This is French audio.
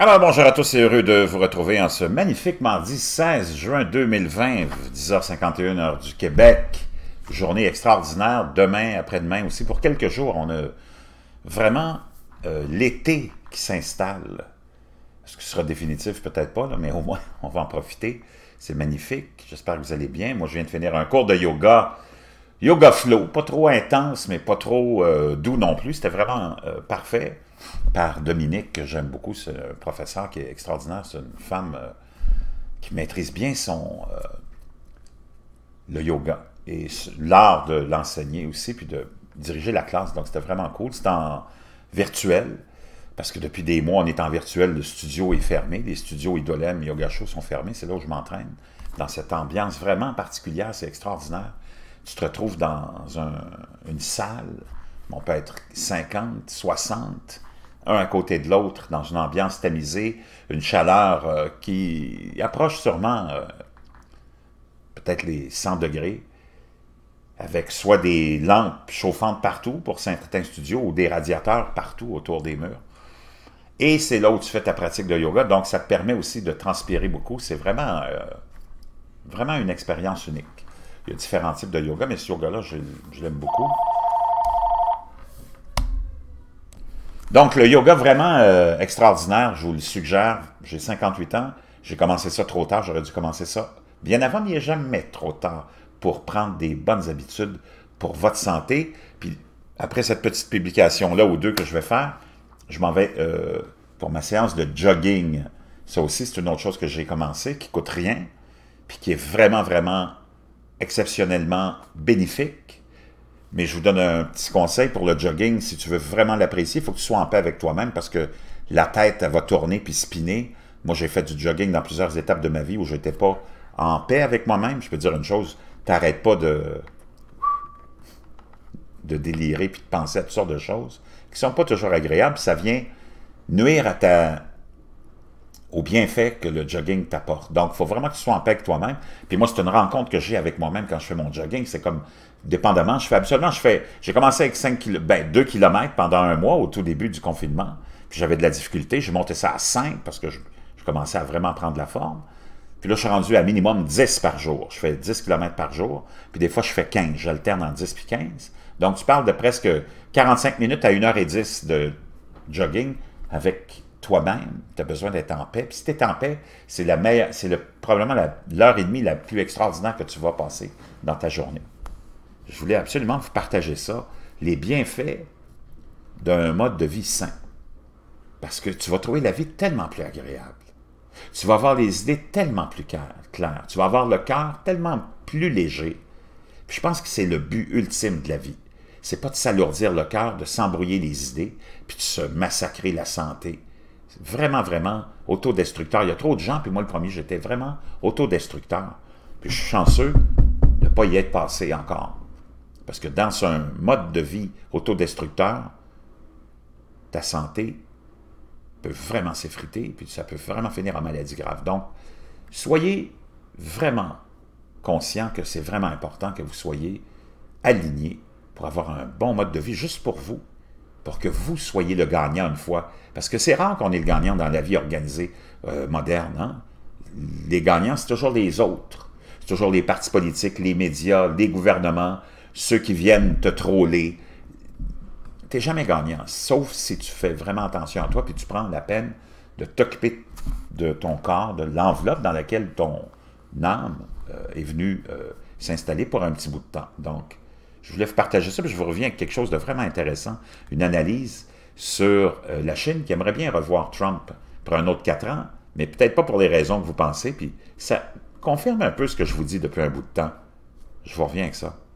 Alors bonjour à tous, et heureux de vous retrouver en ce magnifique mardi 16 juin 2020, 10h51 heure du Québec. Journée extraordinaire, demain, après-demain aussi. Pour quelques jours, on a vraiment euh, l'été qui s'installe. Ce qui sera définitif, peut-être pas, mais au moins, on va en profiter. C'est magnifique. J'espère que vous allez bien. Moi, je viens de finir un cours de yoga. Yoga flow, pas trop intense, mais pas trop euh, doux non plus. C'était vraiment euh, parfait par Dominique, que j'aime beaucoup, c'est un professeur qui est extraordinaire, c'est une femme euh, qui maîtrise bien son euh, le yoga et l'art de l'enseigner aussi, puis de diriger la classe. Donc c'était vraiment cool. C'était en virtuel, parce que depuis des mois, on est en virtuel, le studio est fermé, les studios Idolem et Yoga Show sont fermés, c'est là où je m'entraîne, dans cette ambiance vraiment particulière, c'est extraordinaire. Tu te retrouves dans une salle, on peut être 50, 60, un à côté de l'autre, dans une ambiance tamisée, une chaleur euh, qui approche sûrement euh, peut-être les 100 degrés, avec soit des lampes chauffantes partout pour certains studios ou des radiateurs partout autour des murs. Et c'est là où tu fais ta pratique de yoga, donc ça te permet aussi de transpirer beaucoup. C'est vraiment, euh, vraiment une expérience unique. Il y a différents types de yoga, mais ce yoga-là, je l'aime beaucoup. Donc, le yoga vraiment euh, extraordinaire, je vous le suggère. J'ai 58 ans, j'ai commencé ça trop tard, j'aurais dû commencer ça bien avant, mais il jamais trop tard pour prendre des bonnes habitudes pour votre santé. Puis, après cette petite publication-là ou deux que je vais faire, je m'en vais euh, pour ma séance de jogging. Ça aussi, c'est une autre chose que j'ai commencé, qui coûte rien, puis qui est vraiment, vraiment exceptionnellement bénéfique mais je vous donne un petit conseil pour le jogging. Si tu veux vraiment l'apprécier, il faut que tu sois en paix avec toi-même parce que la tête, elle va tourner puis spinner. Moi, j'ai fait du jogging dans plusieurs étapes de ma vie où je n'étais pas en paix avec moi-même. Je peux dire une chose, t'arrêtes pas de délirer puis de penser à toutes sortes de choses qui sont pas toujours agréables. Ça vient nuire à ta au bienfait que le jogging t'apporte. Donc, il faut vraiment que tu sois en paix avec toi-même. Puis moi, c'est une rencontre que j'ai avec moi-même quand je fais mon jogging. C'est comme, dépendamment, je fais absolument, je fais, j'ai commencé avec 5 2 km pendant un mois au tout début du confinement. Puis j'avais de la difficulté. J'ai monté ça à 5 parce que je, je, commençais à vraiment prendre la forme. Puis là, je suis rendu à minimum 10 par jour. Je fais 10 km par jour. Puis des fois, je fais 15. J'alterne en 10 puis 15. Donc, tu parles de presque 45 minutes à 1h10 de jogging avec toi-même, tu as besoin d'être en paix. Puis si tu es en paix, c'est la meilleure, c'est le, probablement l'heure et demie la plus extraordinaire que tu vas passer dans ta journée. Je voulais absolument vous partager ça, les bienfaits d'un mode de vie sain. Parce que tu vas trouver la vie tellement plus agréable. Tu vas avoir les idées tellement plus claires. Tu vas avoir le cœur tellement plus léger. Puis je pense que c'est le but ultime de la vie. C'est pas de s'alourdir le cœur, de s'embrouiller les idées, puis de se massacrer la santé vraiment, vraiment autodestructeur. Il y a trop de gens, puis moi le premier, j'étais vraiment autodestructeur. Puis je suis chanceux de ne pas y être passé encore. Parce que dans un mode de vie autodestructeur, ta santé peut vraiment s'effriter, puis ça peut vraiment finir en maladie grave. Donc, soyez vraiment conscient que c'est vraiment important que vous soyez aligné pour avoir un bon mode de vie juste pour vous, pour que vous soyez le gagnant une fois. Parce que c'est rare qu'on est le gagnant dans la vie organisée euh, moderne. Hein. Les gagnants, c'est toujours les autres. C'est toujours les partis politiques, les médias, les gouvernements, ceux qui viennent te troller. T'es jamais gagnant, sauf si tu fais vraiment attention à toi, puis tu prends la peine de t'occuper de ton corps, de l'enveloppe dans laquelle ton âme euh, est venue euh, s'installer pour un petit bout de temps. Donc, je voulais vous partager ça, puis je vous reviens avec quelque chose de vraiment intéressant, une analyse sur euh, la Chine qui aimerait bien revoir Trump pour un autre quatre ans, mais peut-être pas pour les raisons que vous pensez, puis ça confirme un peu ce que je vous dis depuis un bout de temps. Je vous reviens avec ça.